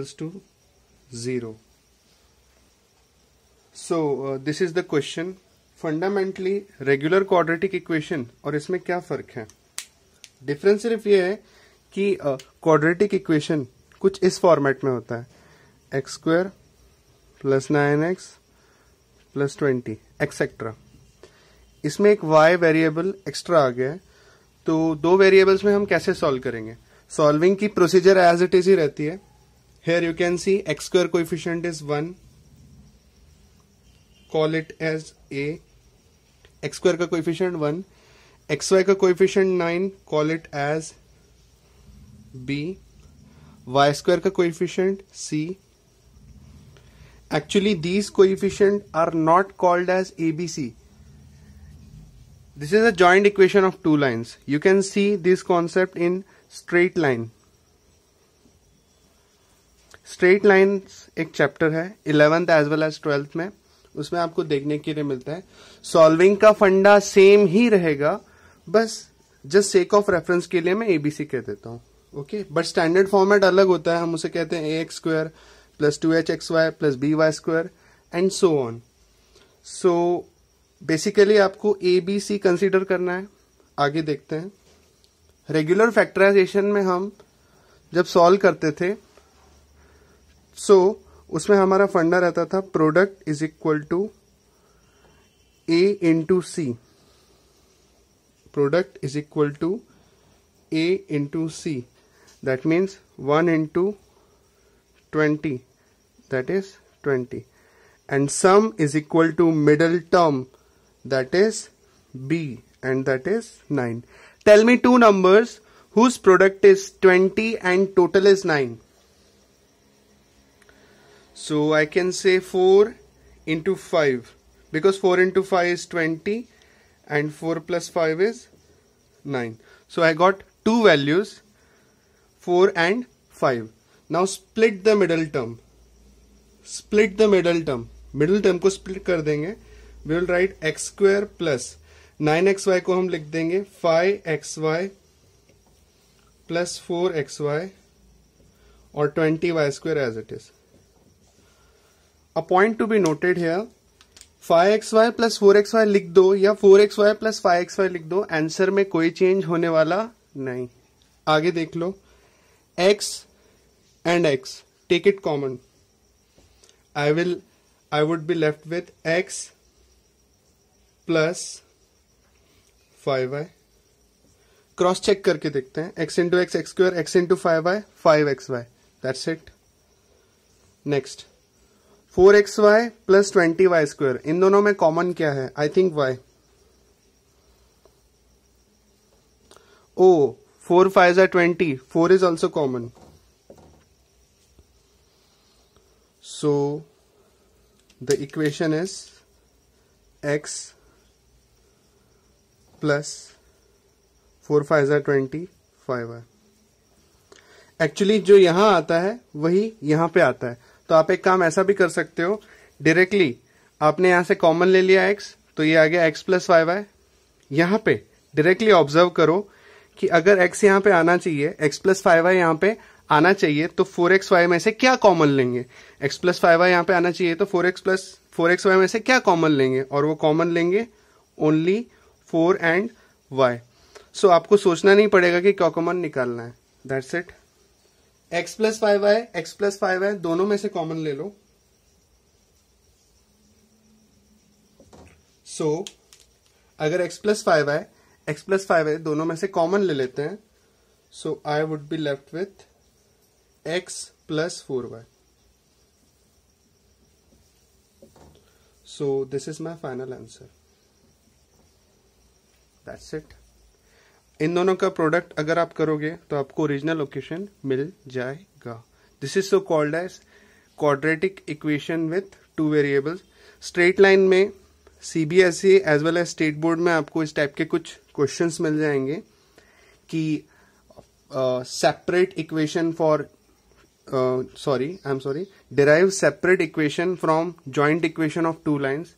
equals to 0. So uh, this is the question. Fundamentally regular quadratic equation और इसमें क्या फर्क है डिफरेंस सिर्फ ये है कि क्वाड्रेटिक uh, इक्वेशन कुछ इस फॉर्मेट में होता है x square plus nine x plus twenty etcetera इसमें एक वाई वेरिएबल एक्स्ट्रा आ गया है तो दो वेरिएबल्स में हम कैसे सॉल्व करेंगे सॉल्विंग की प्रोसीजर एज इट इज ही रहती है here you can see x square coefficient is 1 call it as a x square ka coefficient 1 xy ka coefficient 9 call it as b y square ka coefficient c actually these coefficient are not called as ABC. This is a joint equation of two lines. You can see this concept in straight line. Straight line एक chapter है eleventh as well as twelfth में उसमें आपको देखने के लिए मिलता है सॉल्विंग का फंडा सेम ही रहेगा बस जस्ट सेक ऑफ रेफरेंस के लिए मैं एबीसी कह देता हूँ ओके बट स्टैंडर्ड फॉर्मेट अलग होता है हम उसे कहते हैं a x square plus two h x y plus b y square and so on so basically आपको ए बी सी कंसिडर करना है आगे देखते हैं रेगुलर फैक्टराइजेशन में हम जब सॉल्व करते थे सो so, उसमें हमारा फंडा रहता था product is equal to a into c product is equal to a into c that means one into twenty that is twenty and sum is equal to middle term that is b and that is nine tell me two numbers whose product is twenty and total is nine So I can say 4 into 5 because 4 into 5 is 20 and 4 plus 5 is 9. So I got two values 4 and 5. Now split the middle term. Split the middle term. Middle term ko split kar देंगे We will write x square plus 9xy ko hum को हम 5xy plus 4xy or 20y square as it is. A point to be noted here five x y plus four x y लिख दो या four x y plus five x y लिख दो answer में कोई change होने वाला नहीं आगे देख लो x and x take it common I will I would be left with x plus five y cross check करके देखते हैं x into x x square x into five y five x y that's it next four x y plus twenty y square इन दोनों में common क्या है I think y oh four five or twenty four is also common the equation is x x four five or twenty five y actually जो यहां आता है वही यहां पे आता है तो आप एक काम ऐसा भी कर सकते हो डायरेक्टली आपने यहां से कॉमन ले लिया एक्स तो ये आ गया एक्स प्लस वाई वाई यहां पर डायरेक्टली ऑब्जर्व करो कि अगर एक्स यहां पे आना चाहिए एक्स प्लस फाइव वाई यहां पे आना चाहिए तो फोर एक्स वाई में से क्या कॉमन लेंगे एक्स प्लस फाइव वाई यहां पे आना चाहिए तो four x plus four x y में से क्या कॉमन लेंगे और वो कॉमन लेंगे only four and y so आपको सोचना नहीं पड़ेगा कि क्या कॉमन निकालना है that's it x plus five y x plus five y दोनों में से कॉमन ले लो सो so, अगर x plus five y x plus five y दोनों में से कॉमन ले लेते हैं so I would be left with x plus four y so this is my final answer that's it इन दोनों का प्रोडक्ट अगर आप करोगे तो आपको ओरिजिनल लोकेशन मिल जाएगा this is so called as quadratic equation with two variables straight line में CBSE as well as state board में आपको इस टाइप के कुछ क्वेश्चंस मिल जाएंगे कि separate equation for sorry I am sorry derive separate equation from joint equation of two lines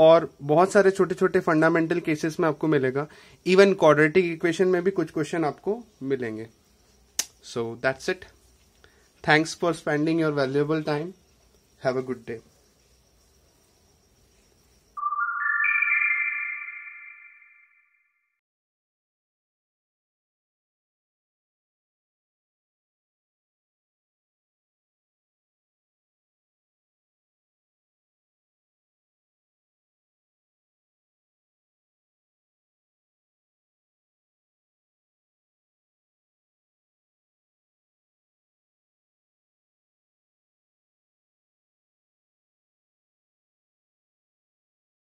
और बहुत सारे छोटे छोटे फंडामेंटल केसेस में आपको मिलेगा इवन क्वाड्रेटिक इक्वेशन में भी कुछ क्वेश्चन आपको मिलेंगे so that's it thanks for spending your valuable time have a good day